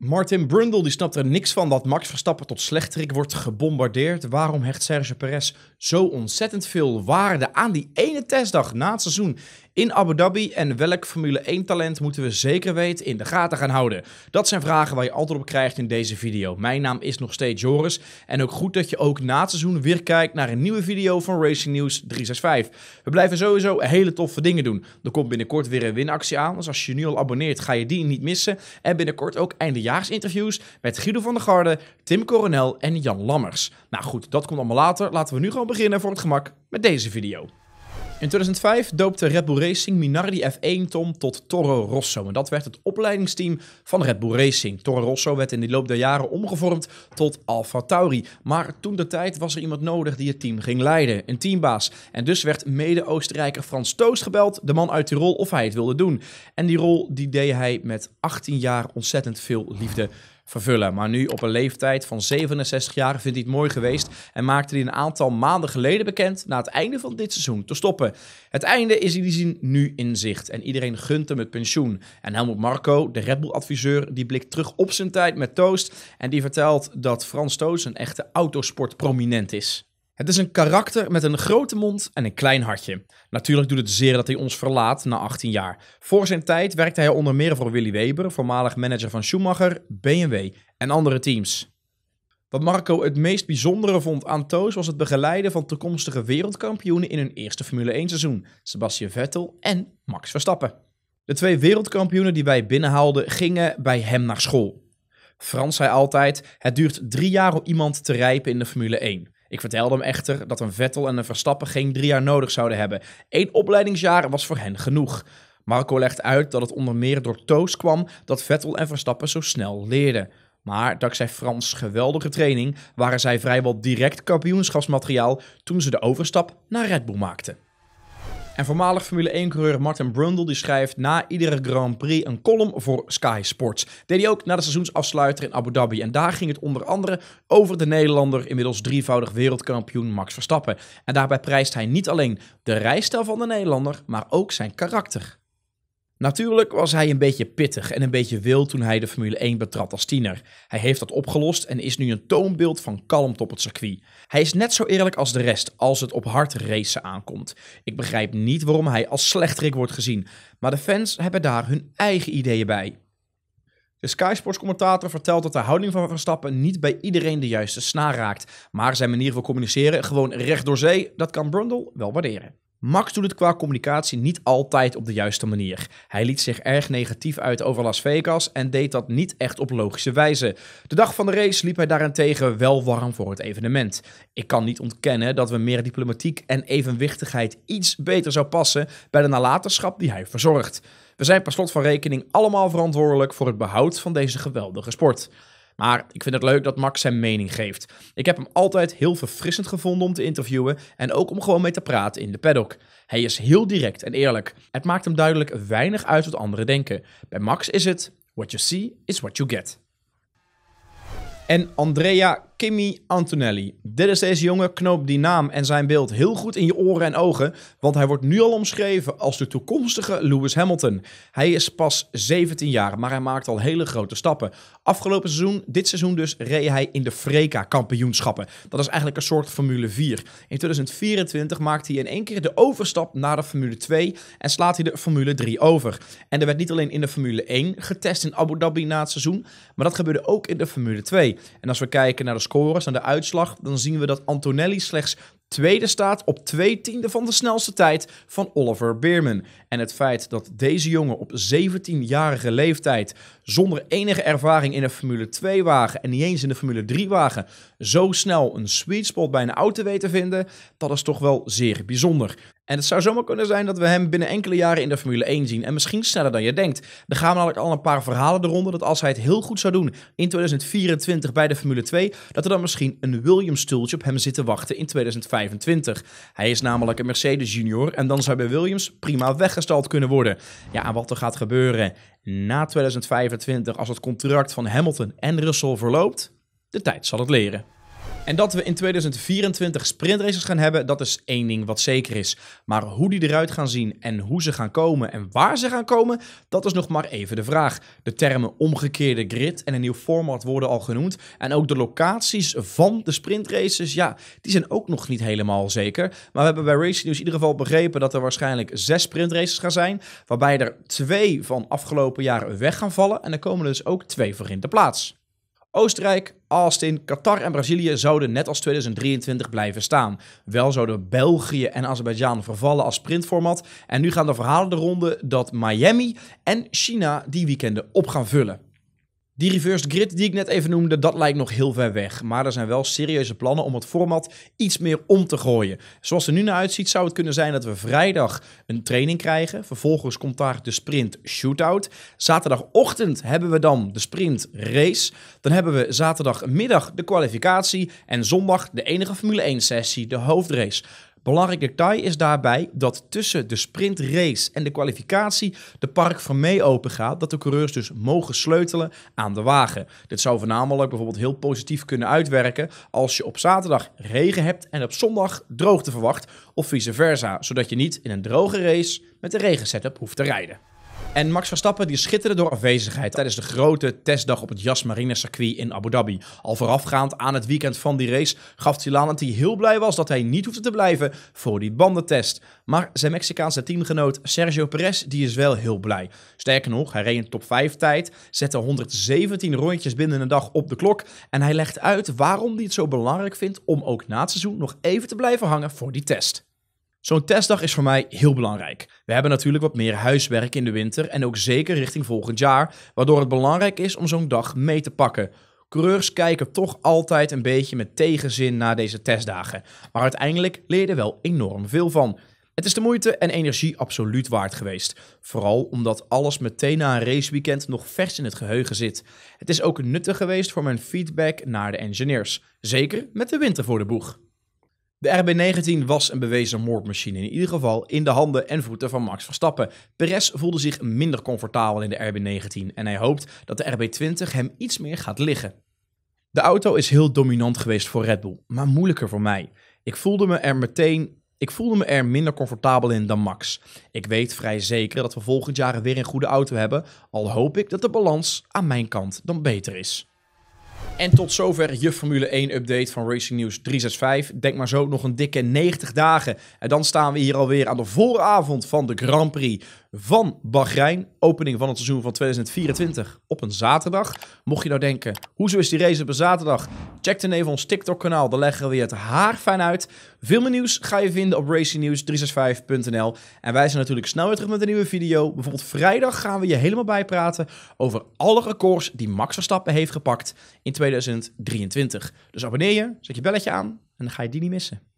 Martin Brundle die snapt er niks van dat Max Verstappen tot slechterik wordt gebombardeerd. Waarom hecht Serge Perez zo ontzettend veel waarde aan die ene testdag na het seizoen? in Abu Dhabi en welk Formule 1 talent moeten we zeker weten in de gaten gaan houden? Dat zijn vragen waar je altijd op krijgt in deze video. Mijn naam is nog steeds Joris en ook goed dat je ook na het seizoen weer kijkt naar een nieuwe video van Racing News 365. We blijven sowieso hele toffe dingen doen. Er komt binnenkort weer een winactie aan, dus als je nu al abonneert ga je die niet missen. En binnenkort ook eindejaarsinterviews met Guido van der Garde, Tim Coronel en Jan Lammers. Nou goed, dat komt allemaal later. Laten we nu gewoon beginnen voor het gemak met deze video. In 2005 doopte Red Bull Racing Minardi F1-tom tot Toro Rosso. En dat werd het opleidingsteam van Red Bull Racing. Toro Rosso werd in de loop der jaren omgevormd tot Alfa Tauri. Maar toen de tijd was er iemand nodig die het team ging leiden. Een teambaas. En dus werd mede-Oostenrijker Frans Toos gebeld, de man uit die rol, of hij het wilde doen. En die rol die deed hij met 18 jaar ontzettend veel liefde vervullen. Maar nu op een leeftijd van 67 jaar vindt hij het mooi geweest en maakte hij een aantal maanden geleden bekend na het einde van dit seizoen te stoppen. Het einde is in die zin nu in zicht en iedereen gunt hem het pensioen. En Helmut Marco, de Red Bull adviseur, die blikt terug op zijn tijd met Toast en die vertelt dat Frans Toast een echte autosportprominent is. Het is een karakter met een grote mond en een klein hartje. Natuurlijk doet het zeer dat hij ons verlaat na 18 jaar. Voor zijn tijd werkte hij onder meer voor Willy Weber, voormalig manager van Schumacher, BMW en andere teams. Wat Marco het meest bijzondere vond aan Toos was het begeleiden van toekomstige wereldkampioenen in hun eerste Formule 1 seizoen, Sebastian Vettel en Max Verstappen. De twee wereldkampioenen die wij binnenhaalden gingen bij hem naar school. Frans zei altijd: Het duurt drie jaar om iemand te rijpen in de Formule 1. Ik vertelde hem echter dat een Vettel en een Verstappen geen drie jaar nodig zouden hebben. Eén opleidingsjaar was voor hen genoeg. Marco legt uit dat het onder meer door Toos kwam dat Vettel en Verstappen zo snel leerden. Maar dankzij Frans' geweldige training waren zij vrijwel direct kampioenschapsmateriaal toen ze de overstap naar Red Bull maakten. En voormalig Formule 1-coureur Martin Brundle die schrijft na iedere Grand Prix een column voor Sky Sports. Deed hij ook na de seizoensafsluiter in Abu Dhabi. En daar ging het onder andere over de Nederlander, inmiddels drievoudig wereldkampioen Max Verstappen. En daarbij prijst hij niet alleen de rijstijl van de Nederlander, maar ook zijn karakter. Natuurlijk was hij een beetje pittig en een beetje wild toen hij de Formule 1 betrad als tiener. Hij heeft dat opgelost en is nu een toonbeeld van kalmte op het circuit. Hij is net zo eerlijk als de rest als het op hard racen aankomt. Ik begrijp niet waarom hij als slechterik wordt gezien, maar de fans hebben daar hun eigen ideeën bij. De Sky Sports commentator vertelt dat de houding van Verstappen niet bij iedereen de juiste snaar raakt, maar zijn manier van communiceren gewoon recht door zee, dat kan Brundle wel waarderen. Max doet het qua communicatie niet altijd op de juiste manier. Hij liet zich erg negatief uit over Las Vegas en deed dat niet echt op logische wijze. De dag van de race liep hij daarentegen wel warm voor het evenement. Ik kan niet ontkennen dat we meer diplomatiek en evenwichtigheid iets beter zou passen bij de nalatenschap die hij verzorgt. We zijn per slot van rekening allemaal verantwoordelijk voor het behoud van deze geweldige sport. Maar ik vind het leuk dat Max zijn mening geeft. Ik heb hem altijd heel verfrissend gevonden om te interviewen en ook om gewoon mee te praten in de paddock. Hij is heel direct en eerlijk. Het maakt hem duidelijk weinig uit wat anderen denken. Bij Max is het: what you see is what you get. En Andrea Kimmy Antonelli. Dit is deze jongen, knoop die naam en zijn beeld heel goed in je oren en ogen, want hij wordt nu al omschreven als de toekomstige Lewis Hamilton. Hij is pas 17 jaar, maar hij maakt al hele grote stappen. Afgelopen seizoen, dit seizoen dus, reed hij in de Freka kampioenschappen. Dat is eigenlijk een soort Formule 4. In 2024 maakt hij in één keer de overstap naar de Formule 2 en slaat hij de Formule 3 over. En er werd niet alleen in de Formule 1 getest in Abu Dhabi na het seizoen, maar dat gebeurde ook in de Formule 2. En als we kijken naar de scores en de uitslag, dan zien we dat Antonelli slechts tweede staat op twee tiende van de snelste tijd van Oliver Beerman. En het feit dat deze jongen op 17-jarige leeftijd zonder enige ervaring in een Formule 2 wagen en niet eens in de Formule 3 wagen zo snel een sweet spot bij een auto weet te vinden, dat is toch wel zeer bijzonder. En het zou zomaar kunnen zijn dat we hem binnen enkele jaren in de Formule 1 zien. En misschien sneller dan je denkt. Er gaan namelijk al een paar verhalen eronder dat als hij het heel goed zou doen in 2024 bij de Formule 2, dat er dan misschien een Williams-stoeltje op hem zit te wachten in 2025. Hij is namelijk een Mercedes junior en dan zou bij Williams prima weggestald kunnen worden. Ja, en wat er gaat gebeuren na 2025 als het contract van Hamilton en Russell verloopt, de tijd zal het leren. En dat we in 2024 sprintraces gaan hebben, dat is één ding wat zeker is. Maar hoe die eruit gaan zien en hoe ze gaan komen en waar ze gaan komen, dat is nog maar even de vraag. De termen omgekeerde grid en een nieuw format worden al genoemd. En ook de locaties van de sprintraces, ja, die zijn ook nog niet helemaal zeker. Maar we hebben bij Racing News in ieder geval begrepen dat er waarschijnlijk zes sprintraces gaan zijn, waarbij er twee van afgelopen jaar weg gaan vallen. En er komen er dus ook twee voor in de plaats. Oostenrijk, Austin, Qatar en Brazilië zouden net als 2023 blijven staan. Wel zouden België en Azerbeidzjan vervallen als sprintformat. En nu gaan de verhalen de ronde dat Miami en China die weekenden op gaan vullen. Die reverse grid die ik net even noemde, dat lijkt nog heel ver weg. Maar er zijn wel serieuze plannen om het format iets meer om te gooien. Zoals er nu naar uitziet, zou het kunnen zijn dat we vrijdag een training krijgen. Vervolgens komt daar de sprint shootout. Zaterdagochtend hebben we dan de sprint race. Dan hebben we zaterdagmiddag de kwalificatie. En zondag de enige Formule 1 sessie, de hoofdrace. Belangrijk detail is daarbij dat tussen de sprintrace en de kwalificatie de Park mee open gaat, dat de coureurs dus mogen sleutelen aan de wagen. Dit zou voornamelijk bijvoorbeeld heel positief kunnen uitwerken als je op zaterdag regen hebt en op zondag droogte verwacht of vice versa, zodat je niet in een droge race met een regensetup hoeft te rijden. En Max Verstappen die schitterde door afwezigheid tijdens de grote testdag op het Yas Marina circuit in Abu Dhabi. Al voorafgaand aan het weekend van die race gaf Tilan dat hij heel blij was dat hij niet hoefde te blijven voor die bandentest. Maar zijn Mexicaanse teamgenoot Sergio Perez die is wel heel blij. Sterker nog, hij reed een top 5 tijd, zette 117 rondjes binnen een dag op de klok en hij legt uit waarom hij het zo belangrijk vindt om ook na het seizoen nog even te blijven hangen voor die test. Zo'n testdag is voor mij heel belangrijk. We hebben natuurlijk wat meer huiswerk in de winter en ook zeker richting volgend jaar, waardoor het belangrijk is om zo'n dag mee te pakken. Coureurs kijken toch altijd een beetje met tegenzin naar deze testdagen, maar uiteindelijk leer je er wel enorm veel van. Het is de moeite en energie absoluut waard geweest. Vooral omdat alles meteen na een raceweekend nog vers in het geheugen zit. Het is ook nuttig geweest voor mijn feedback naar de engineers. Zeker met de winter voor de boeg. De RB19 was een bewezen moordmachine, in ieder geval in de handen en voeten van Max Verstappen. Perez voelde zich minder comfortabel in de RB19 en hij hoopt dat de RB20 hem iets meer gaat liggen. De auto is heel dominant geweest voor Red Bull, maar moeilijker voor mij. Ik voelde me er meteen ik voelde me er minder comfortabel in dan Max. Ik weet vrij zeker dat we volgend jaar weer een goede auto hebben, al hoop ik dat de balans aan mijn kant dan beter is. En tot zover je Formule 1 update van Racing News 365. Denk maar zo nog een dikke 90 dagen. En dan staan we hier alweer aan de vooravond van de Grand Prix van Bahrein. Opening van het seizoen van 2024 op een zaterdag. Mocht je nou denken, hoezo is die race op een zaterdag? Check dan even ons TikTok-kanaal, daar leggen we je het haar fijn uit. Veel meer nieuws ga je vinden op racingnews365.nl. En wij zijn natuurlijk snel weer terug met een nieuwe video. Bijvoorbeeld vrijdag gaan we je helemaal bijpraten over alle records die Max Verstappen heeft gepakt in 2023. Dus abonneer je, zet je belletje aan en dan ga je die niet missen.